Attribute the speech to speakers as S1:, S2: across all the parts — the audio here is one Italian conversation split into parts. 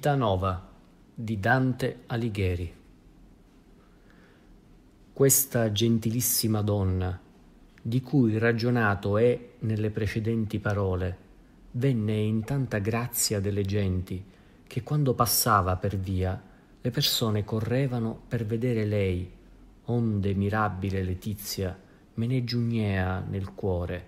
S1: Vita Nova di Dante Alighieri. Questa gentilissima donna, di cui ragionato è nelle precedenti parole, venne in tanta grazia delle genti che quando passava per via le persone correvano per vedere lei, onde mirabile Letizia me ne giugnea nel cuore,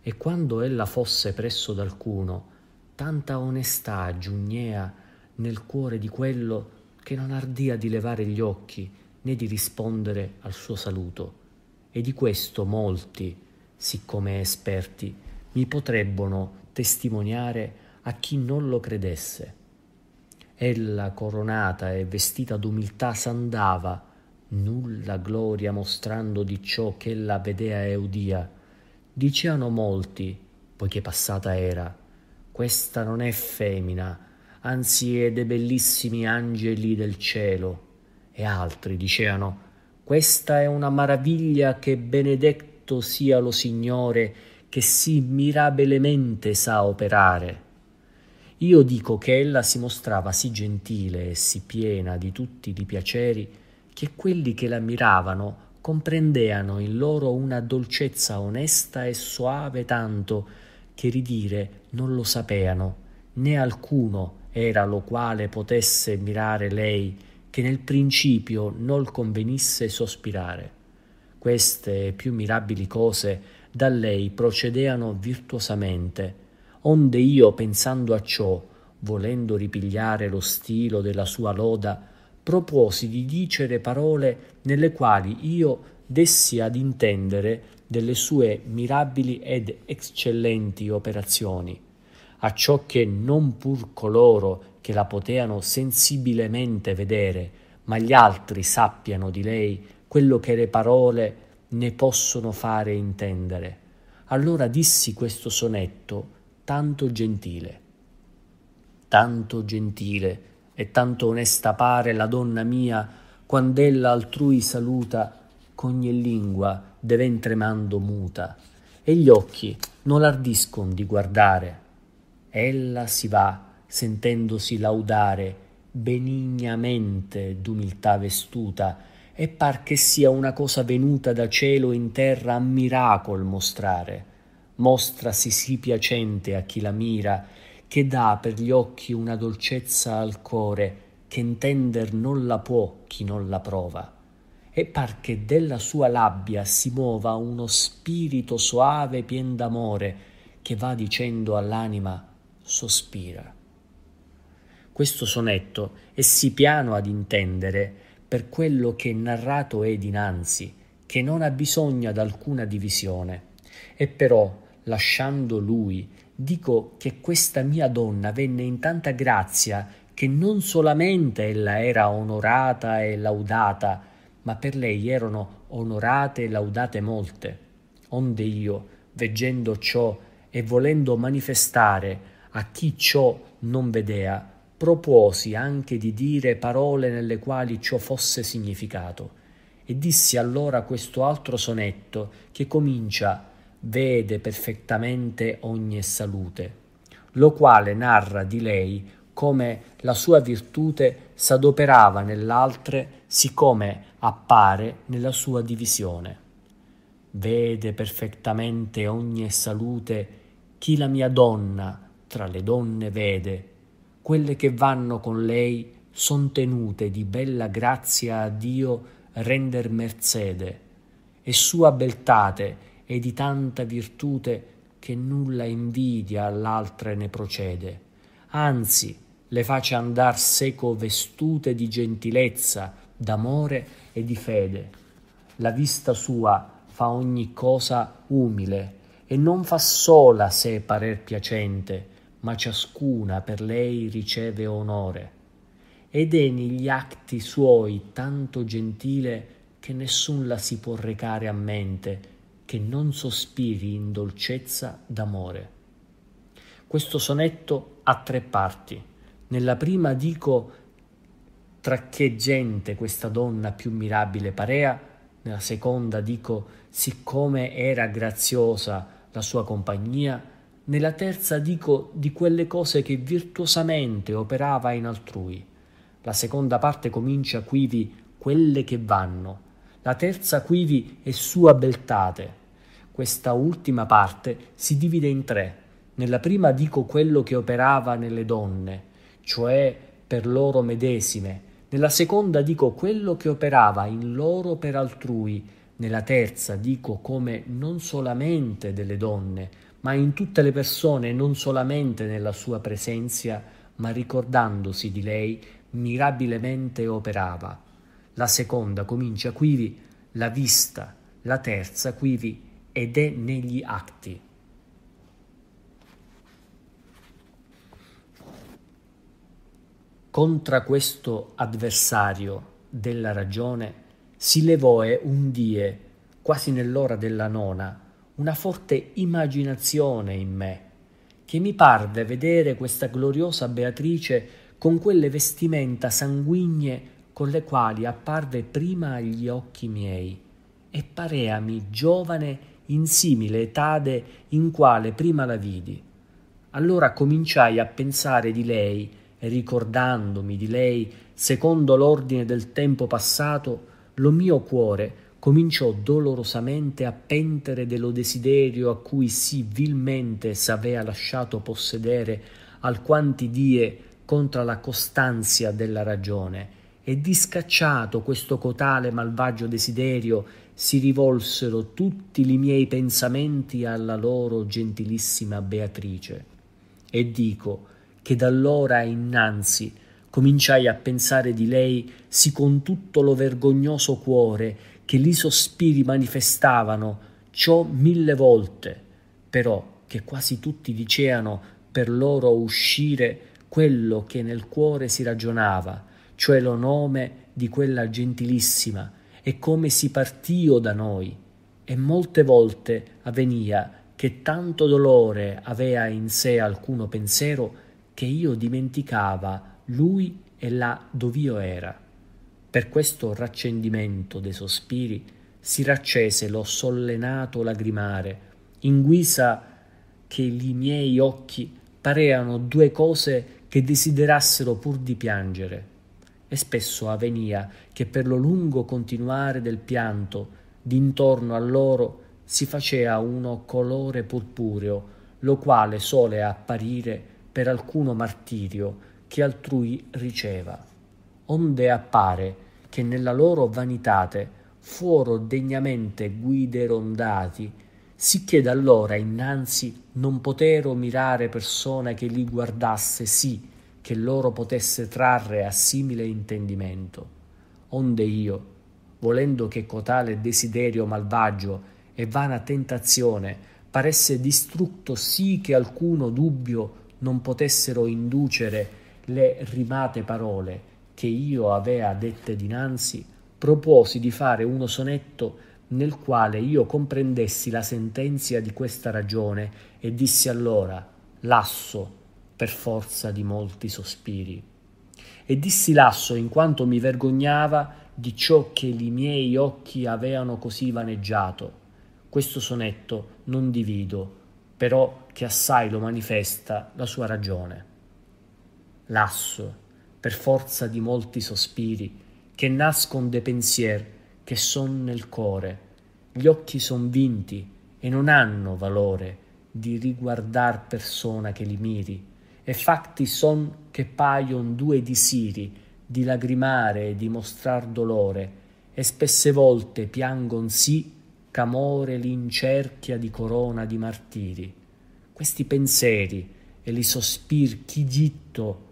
S1: e quando ella fosse presso d'alcuno, tanta onestà giugnea nel cuore di quello che non ardia di levare gli occhi né di rispondere al suo saluto. E di questo molti, siccome esperti, mi potrebbero testimoniare a chi non lo credesse. Ella, coronata e vestita d'umiltà, s'andava, nulla gloria mostrando di ciò che ella vedea e udia. Diceano molti, poiché passata era, questa non è femmina, ansiede bellissimi angeli del cielo. E altri dicevano, questa è una maraviglia che benedetto sia lo Signore che sì mirabilmente sa operare. Io dico che ella si mostrava sì gentile e sì piena di tutti i piaceri che quelli che la miravano comprendeano in loro una dolcezza onesta e soave tanto che ridire non lo sapeano né alcuno era lo quale potesse mirare lei, che nel principio nol convenisse sospirare. Queste più mirabili cose da lei procedeano virtuosamente, onde io, pensando a ciò, volendo ripigliare lo stilo della sua loda, proposi di dicere parole nelle quali io dessi ad intendere delle sue mirabili ed eccellenti operazioni a ciò che non pur coloro che la poteano sensibilmente vedere, ma gli altri sappiano di lei quello che le parole ne possono fare intendere. Allora dissi questo sonetto tanto gentile. Tanto gentile e tanto onesta pare la donna mia quand'ella altrui saluta ch'ogni lingua dev'en tremando muta e gli occhi non ardiscon di guardare Ella si va sentendosi laudare benignamente d'umiltà vestuta, e par che sia una cosa venuta da cielo in terra a miracol mostrare. Mostrasi sì piacente a chi la mira, che dà per gli occhi una dolcezza al core, che intender non la può chi non la prova. E par che della sua labbia si muova uno spirito soave pien d'amore, che va dicendo all'anima sospira. Questo sonetto è sì piano ad intendere per quello che narrato è dinanzi, che non ha bisogno d'alcuna divisione, e però, lasciando lui, dico che questa mia donna venne in tanta grazia che non solamente ella era onorata e laudata, ma per lei erano onorate e laudate molte. Onde io, veggendo ciò e volendo manifestare a chi ciò non vedea, proposi anche di dire parole nelle quali ciò fosse significato. E dissi allora questo altro sonetto che comincia Vede perfettamente ogni salute, lo quale narra di lei come la sua virtute s'adoperava nell'altre siccome appare nella sua divisione. Vede perfettamente ogni salute chi la mia donna tra le donne vede, quelle che vanno con lei son tenute di bella grazia a Dio render merzede, e sua beltate è di tanta virtute che nulla invidia all'altre ne procede, anzi le face andar seco vestute di gentilezza, d'amore e di fede. La vista sua fa ogni cosa umile e non fa sola sé parer piacente, ma ciascuna per lei riceve onore. Ed è negli atti suoi tanto gentile che nessun la si può recare a mente, che non sospiri in dolcezza d'amore. Questo sonetto ha tre parti. Nella prima dico tra che gente questa donna più mirabile parea, nella seconda dico siccome era graziosa la sua compagnia, nella terza dico di quelle cose che virtuosamente operava in altrui. La seconda parte comincia quivi quelle che vanno, la terza quivi è sua beltate. Questa ultima parte si divide in tre. Nella prima dico quello che operava nelle donne, cioè per loro medesime. Nella seconda dico quello che operava in loro per altrui. Nella terza dico come non solamente delle donne, ma in tutte le persone, non solamente nella sua presenza, ma ricordandosi di lei, mirabilmente operava. La seconda comincia quivi, la vista, la terza quivi, ed è negli atti. Contra questo avversario della ragione si levò un die, quasi nell'ora della nona, una forte immaginazione in me, che mi parve vedere questa gloriosa Beatrice con quelle vestimenta sanguigne con le quali apparve prima agli occhi miei, e pareami giovane in simile etade in quale prima la vidi. Allora cominciai a pensare di lei, e ricordandomi di lei, secondo l'ordine del tempo passato, lo mio cuore cominciò dolorosamente a pentere dello desiderio a cui sì vilmente s'avea lasciato possedere alquanti die contra la costanzia della ragione e discacciato questo cotale malvagio desiderio si rivolsero tutti li miei pensamenti alla loro gentilissima Beatrice e dico che d'allora innanzi cominciai a pensare di lei sì con tutto lo vergognoso cuore che li sospiri manifestavano, ciò mille volte, però che quasi tutti diceano per loro uscire quello che nel cuore si ragionava, cioè lo nome di quella gentilissima, e come si partio da noi. E molte volte avvenia che tanto dolore avea in sé alcuno pensiero che io dimenticava lui e là dov'io era. Per questo raccendimento dei sospiri si raccese lo sollenato lagrimare, in guisa che gli miei occhi pareano due cose che desiderassero pur di piangere. E spesso avvenia che per lo lungo continuare del pianto, d'intorno a loro si facea uno colore purpureo, lo quale sole apparire per alcuno martirio che altrui riceva. Onde appare che nella loro vanitate fuoro degnamente guiderondati, rondati, sicché d'allora innanzi non potero mirare persona che li guardasse sì che loro potesse trarre a simile intendimento. Onde io, volendo che cotale desiderio malvagio e vana tentazione paresse distrutto sì che alcuno dubbio non potessero inducere le rimate parole che io avea dette dinanzi, proposi di fare uno sonetto nel quale io comprendessi la sentenza di questa ragione e dissi allora lasso per forza di molti sospiri. E dissi lasso in quanto mi vergognava di ciò che i miei occhi aveano così vaneggiato. Questo sonetto non divido, però che assai lo manifesta la sua ragione. Lasso per forza di molti sospiri, che nascon de pensier, che son nel core. Gli occhi son vinti e non hanno valore di riguardar persona che li miri, e fatti son che paion due disiri di lagrimare e di mostrar dolore, e spesse volte piangon sì ch'amore li incerchia di corona di martiri. Questi pensieri e li sospir chi gitto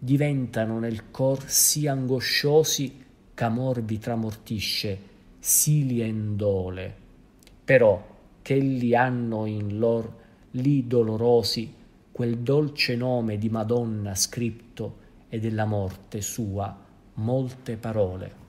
S1: diventano nel cor sì angosciosi ch'amor vi tramortisce, silien dole. Però che li hanno in lor li dolorosi quel dolce nome di Madonna scritto e della morte sua molte parole.